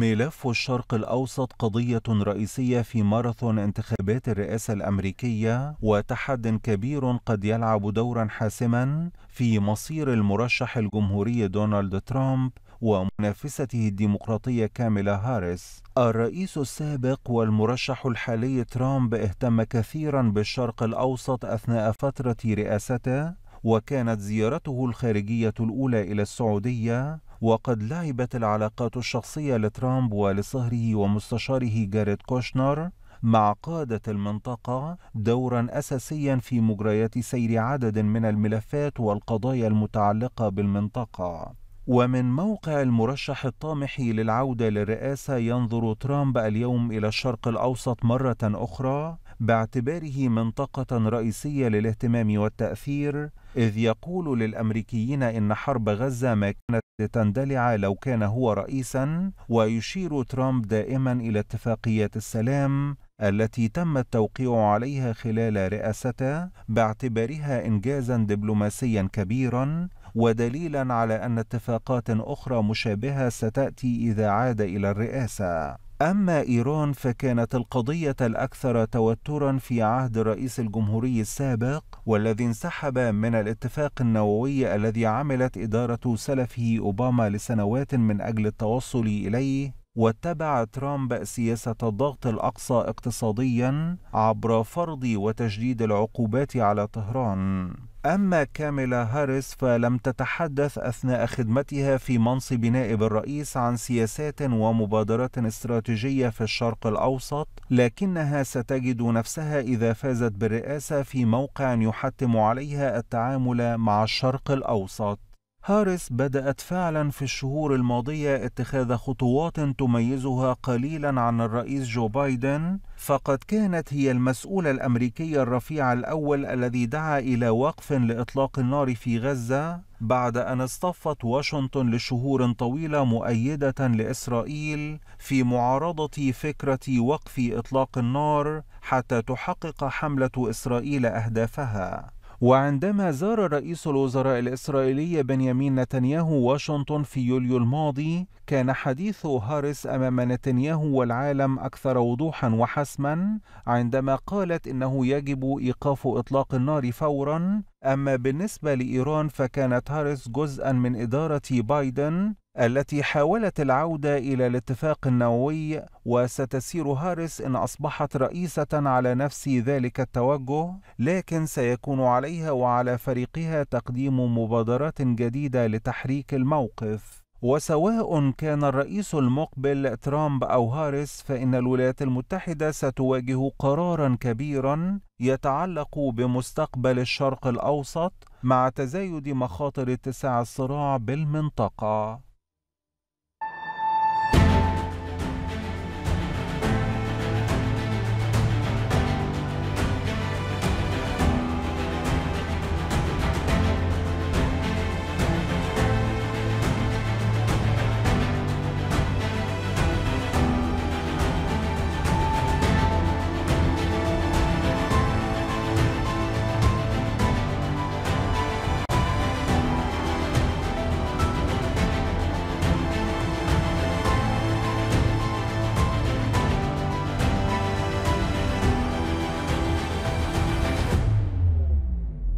ملف الشرق الأوسط قضية رئيسية في ماراثون انتخابات الرئاسة الأمريكية وتحد كبير قد يلعب دورا حاسما في مصير المرشح الجمهوري دونالد ترامب ومنافسته الديمقراطية كاميلا هاريس الرئيس السابق والمرشح الحالي ترامب اهتم كثيرا بالشرق الأوسط أثناء فترة رئاسته وكانت زيارته الخارجية الأولى إلى السعودية وقد لعبت العلاقات الشخصية لترامب ولصهره ومستشاره جاريت كوشنر مع قادة المنطقة دورا أساسيا في مجريات سير عدد من الملفات والقضايا المتعلقة بالمنطقة. ومن موقع المرشح الطامح للعودة للرئاسة ينظر ترامب اليوم إلى الشرق الأوسط مرة أخرى باعتباره منطقة رئيسية للاهتمام والتأثير، إذ يقول للأمريكيين إن حرب غزة ما كانت لتندلع لو كان هو رئيسا ويشير ترامب دائما إلى اتفاقيات السلام التي تم التوقيع عليها خلال رئاسته باعتبارها إنجازا دبلوماسيا كبيرا ودليلا على أن اتفاقات أخرى مشابهة ستأتي إذا عاد إلى الرئاسة أما إيران فكانت القضية الأكثر توترا في عهد الرئيس الجمهوري السابق والذي انسحب من الاتفاق النووي الذي عملت إدارة سلفه أوباما لسنوات من أجل التوصل إليه واتبع ترامب سياسة الضغط الأقصى اقتصاديا عبر فرض وتجديد العقوبات على طهران أما كاميلا هاريس فلم تتحدث أثناء خدمتها في منصب نائب الرئيس عن سياسات ومبادرات استراتيجية في الشرق الأوسط، لكنها ستجد نفسها إذا فازت بالرئاسة في موقع يحتم عليها التعامل مع الشرق الأوسط. هاريس بدأت فعلا في الشهور الماضية اتخاذ خطوات تميزها قليلا عن الرئيس جو بايدن فقد كانت هي المسؤولة الأمريكية الرفيع الأول الذي دعا إلى وقف لإطلاق النار في غزة بعد أن اصطفت واشنطن لشهور طويلة مؤيدة لإسرائيل في معارضة فكرة وقف إطلاق النار حتى تحقق حملة إسرائيل أهدافها وعندما زار رئيس الوزراء الإسرائيلي بنيامين نتنياهو واشنطن في يوليو الماضي كان حديث هاريس أمام نتنياهو والعالم أكثر وضوحا وحسما عندما قالت إنه يجب إيقاف إطلاق النار فورا أما بالنسبة لإيران فكانت هاريس جزءا من إدارة بايدن التي حاولت العودة إلى الاتفاق النووي وستسير هاريس إن أصبحت رئيسة على نفس ذلك التوجه لكن سيكون عليها وعلى فريقها تقديم مبادرات جديدة لتحريك الموقف وسواء كان الرئيس المقبل ترامب أو هاريس فإن الولايات المتحدة ستواجه قرارا كبيرا يتعلق بمستقبل الشرق الأوسط مع تزايد مخاطر اتساع الصراع بالمنطقة